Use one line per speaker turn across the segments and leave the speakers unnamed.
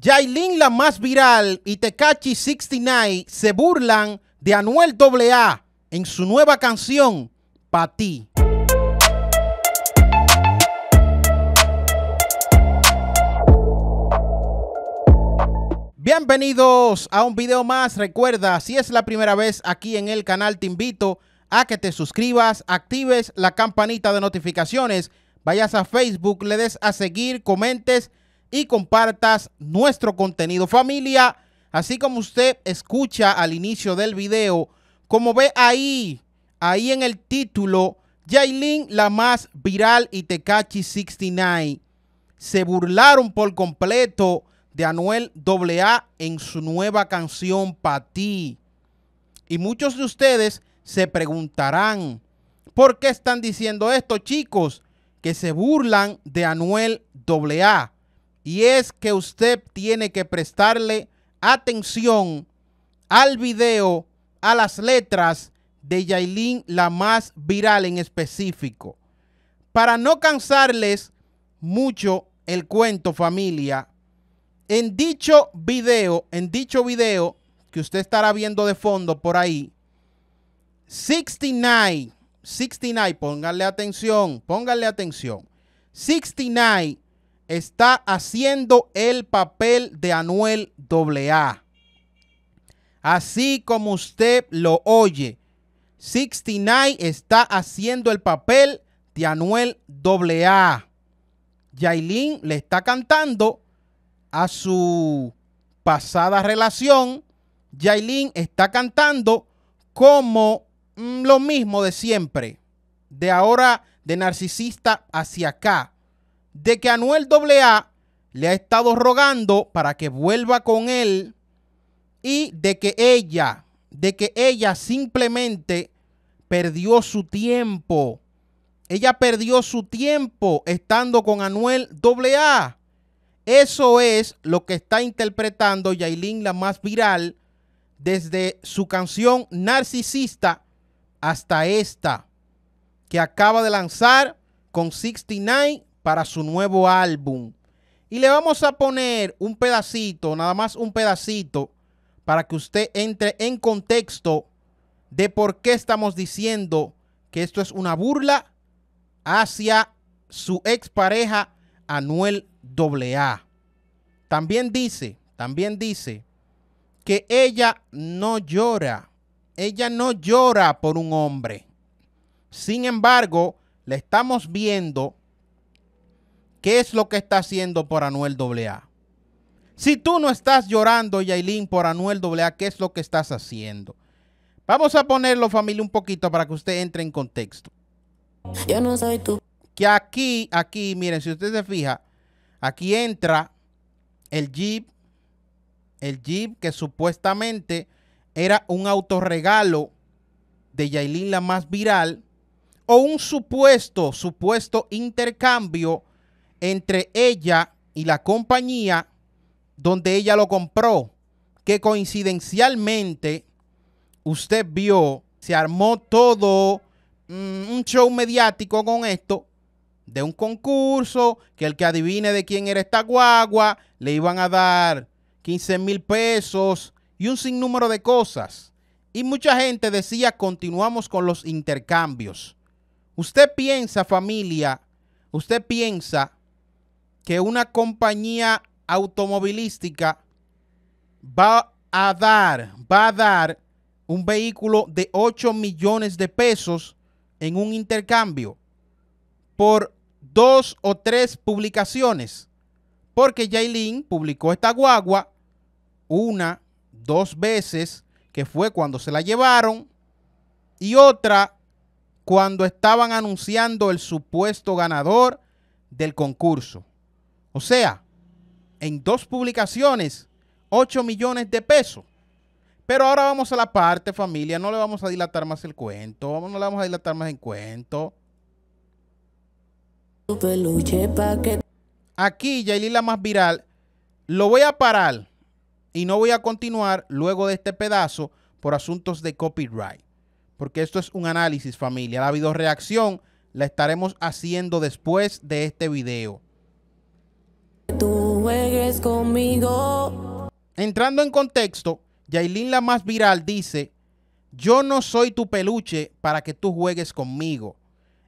Yailin la más viral y tecachi 69 se burlan de Anuel AA en su nueva canción Pa' ti. Bienvenidos a un video más. Recuerda, si es la primera vez aquí en el canal, te invito a que te suscribas, actives la campanita de notificaciones, vayas a Facebook, le des a seguir, comentes y compartas nuestro contenido. Familia, así como usted escucha al inicio del video, como ve ahí, ahí en el título, Jaylin la más viral y Tecachi 69 se burlaron por completo de Anuel AA en su nueva canción para ti. Y muchos de ustedes se preguntarán, ¿por qué están diciendo esto chicos? Que se burlan de Anuel AA y es que usted tiene que prestarle atención al video, a las letras de Yailin, la más viral en específico. Para no cansarles mucho el cuento familia, en dicho video, en dicho video que usted estará viendo de fondo por ahí, 69, 69, pónganle atención, pónganle atención. 69 está haciendo el papel de Anuel AA. Así como usted lo oye, 69 está haciendo el papel de Anuel AA. Yailin le está cantando a su pasada relación. Yailin está cantando como mm, lo mismo de siempre, de ahora de narcisista hacia acá de que Anuel AA le ha estado rogando para que vuelva con él y de que ella, de que ella simplemente perdió su tiempo. Ella perdió su tiempo estando con Anuel AA. Eso es lo que está interpretando Yailin, la más viral, desde su canción Narcisista hasta esta, que acaba de lanzar con 69 para su nuevo álbum. Y le vamos a poner un pedacito, nada más un pedacito, para que usted entre en contexto de por qué estamos diciendo que esto es una burla hacia su pareja. Anuel AA. También dice, también dice que ella no llora, ella no llora por un hombre. Sin embargo, Le estamos viendo ¿Qué es lo que está haciendo por Anuel AA? Si tú no estás llorando, Yailin, por Anuel AA, ¿qué es lo que estás haciendo? Vamos a ponerlo, familia, un poquito para que usted entre en contexto. Yo no soy tú. Que aquí, aquí, miren, si usted se fija, aquí entra el Jeep, el Jeep que supuestamente era un autorregalo de Yailin la más viral, o un supuesto, supuesto intercambio entre ella y la compañía donde ella lo compró, que coincidencialmente usted vio, se armó todo mm, un show mediático con esto, de un concurso, que el que adivine de quién era esta guagua, le iban a dar 15 mil pesos y un sinnúmero de cosas. Y mucha gente decía, continuamos con los intercambios. Usted piensa familia, usted piensa que una compañía automovilística va a dar, va a dar un vehículo de 8 millones de pesos en un intercambio por dos o tres publicaciones. Porque Jailin publicó esta guagua una, dos veces, que fue cuando se la llevaron, y otra cuando estaban anunciando el supuesto ganador del concurso. O sea, en dos publicaciones, 8 millones de pesos. Pero ahora vamos a la parte, familia. No le vamos a dilatar más el cuento. No le vamos a dilatar más el cuento. Aquí, Yailin, la más viral. Lo voy a parar y no voy a continuar luego de este pedazo por asuntos de copyright. Porque esto es un análisis, familia. La reacción la estaremos haciendo después de este video. Tú juegues conmigo. Entrando en contexto, Yailin la más viral dice, yo no soy tu peluche para que tú juegues conmigo.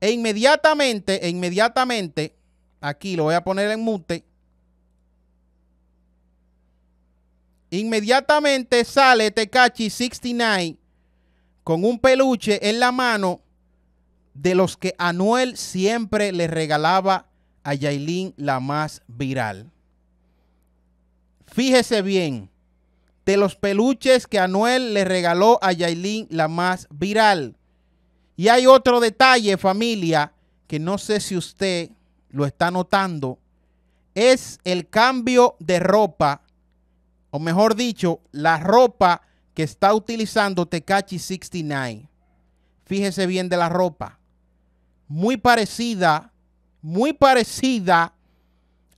E inmediatamente, e inmediatamente, aquí lo voy a poner en mute. Inmediatamente sale Tecachi 69 con un peluche en la mano de los que Anuel siempre le regalaba a Yailin la más viral. Fíjese bien, de los peluches que Anuel le regaló a Yailin la más viral. Y hay otro detalle, familia, que no sé si usted lo está notando, es el cambio de ropa, o mejor dicho, la ropa que está utilizando Tecachi 69. Fíjese bien de la ropa. Muy parecida muy parecida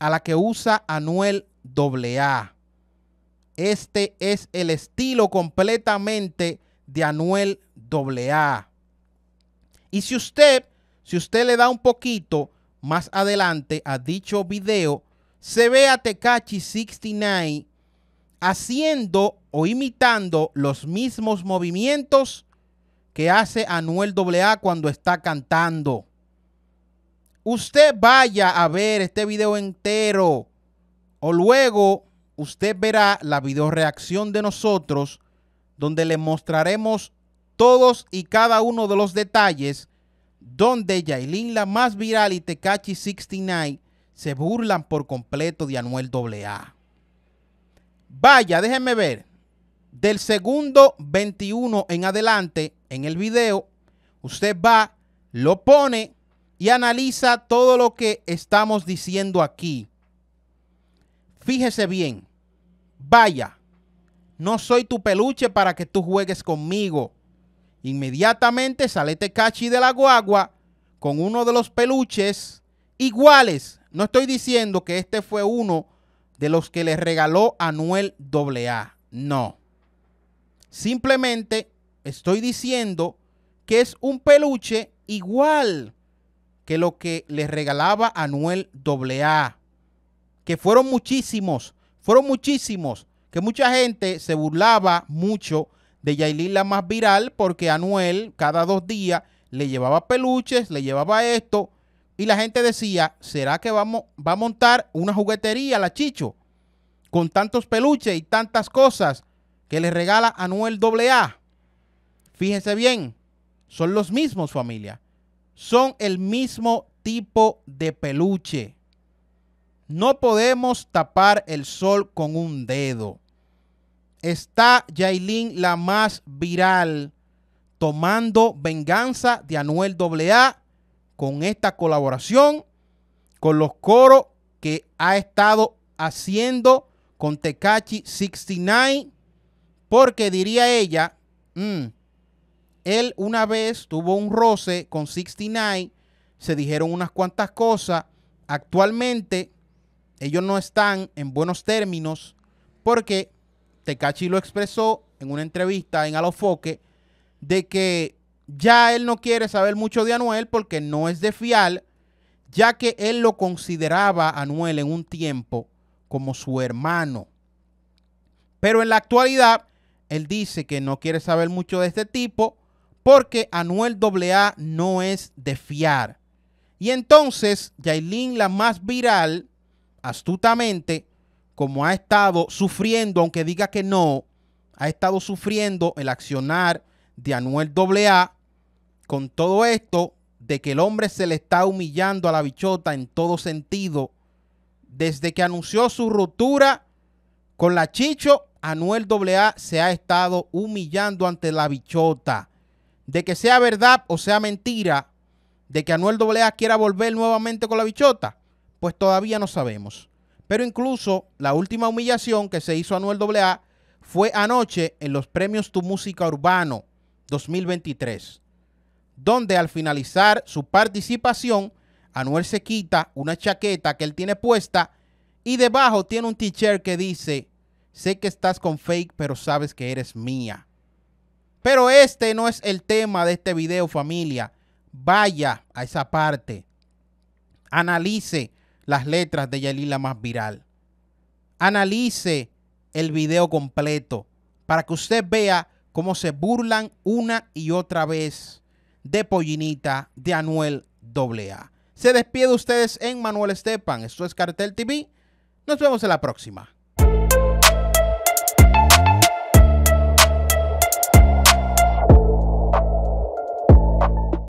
a la que usa Anuel AA. Este es el estilo completamente de Anuel AA. Y si usted, si usted le da un poquito más adelante a dicho video, se ve a Tekachi 69 haciendo o imitando los mismos movimientos que hace Anuel AA cuando está cantando usted vaya a ver este video entero o luego usted verá la video reacción de nosotros donde le mostraremos todos y cada uno de los detalles donde Yailin la más viral y Tecachi 69 se burlan por completo de Anuel AA. Vaya, déjenme ver. Del segundo 21 en adelante en el video, usted va, lo pone y analiza todo lo que estamos diciendo aquí. Fíjese bien, vaya, no soy tu peluche para que tú juegues conmigo. Inmediatamente sale cachi de la guagua con uno de los peluches iguales. No estoy diciendo que este fue uno de los que le regaló Anuel AA. No. Simplemente estoy diciendo que es un peluche igual que lo que le regalaba Anuel AA, que fueron muchísimos, fueron muchísimos, que mucha gente se burlaba mucho de Yailin la más viral porque Anuel cada dos días le llevaba peluches, le llevaba esto y la gente decía, ¿será que vamos, va a montar una juguetería la Chicho con tantos peluches y tantas cosas que le regala Anuel AA? Fíjense bien, son los mismos familia son el mismo tipo de peluche. No podemos tapar el sol con un dedo. Está Yailin la más viral tomando venganza de Anuel AA con esta colaboración, con los coros que ha estado haciendo con Tecachi 69, porque diría ella, mm, él una vez tuvo un roce con 69, se dijeron unas cuantas cosas. Actualmente ellos no están en buenos términos porque Tecachi lo expresó en una entrevista en Alofoque de que ya él no quiere saber mucho de Anuel porque no es de fial, ya que él lo consideraba a Anuel en un tiempo como su hermano. Pero en la actualidad, él dice que no quiere saber mucho de este tipo porque Anuel AA no es de fiar. Y entonces, Yailin, la más viral, astutamente, como ha estado sufriendo, aunque diga que no, ha estado sufriendo el accionar de Anuel AA con todo esto de que el hombre se le está humillando a la bichota en todo sentido. Desde que anunció su ruptura con la Chicho, Anuel AA se ha estado humillando ante la bichota de que sea verdad o sea mentira, de que Anuel AA quiera volver nuevamente con la bichota, pues todavía no sabemos. Pero incluso la última humillación que se hizo a Anuel AA fue anoche en los premios Tu Música Urbano 2023, donde al finalizar su participación, Anuel se quita una chaqueta que él tiene puesta y debajo tiene un t-shirt que dice, sé que estás con fake, pero sabes que eres mía. Pero este no es el tema de este video, familia. Vaya a esa parte. Analice las letras de Yalila más viral. Analice el video completo para que usted vea cómo se burlan una y otra vez de Pollinita de Anuel AA. Se despide ustedes en Manuel Estepan. Esto es Cartel TV. Nos vemos en la próxima.